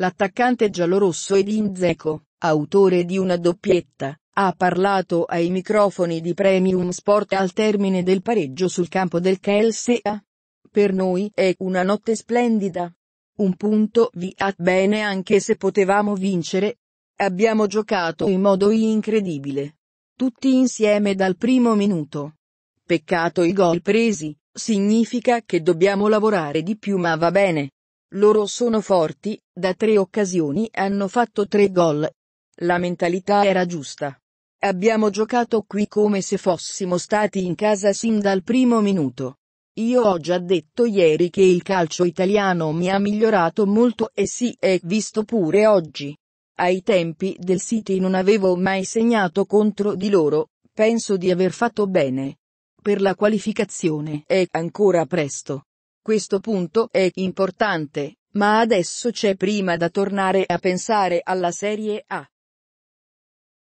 L'attaccante giallorosso Edin Zeco, autore di una doppietta, ha parlato ai microfoni di Premium Sport al termine del pareggio sul campo del Chelsea. Per noi è una notte splendida. Un punto vi ha bene anche se potevamo vincere. Abbiamo giocato in modo incredibile. Tutti insieme dal primo minuto. Peccato i gol presi, significa che dobbiamo lavorare di più ma va bene. Loro sono forti, da tre occasioni hanno fatto tre gol. La mentalità era giusta. Abbiamo giocato qui come se fossimo stati in casa sin dal primo minuto. Io ho già detto ieri che il calcio italiano mi ha migliorato molto e si è visto pure oggi. Ai tempi del City non avevo mai segnato contro di loro, penso di aver fatto bene. Per la qualificazione è ancora presto. Questo punto è importante, ma adesso c'è prima da tornare a pensare alla Serie A.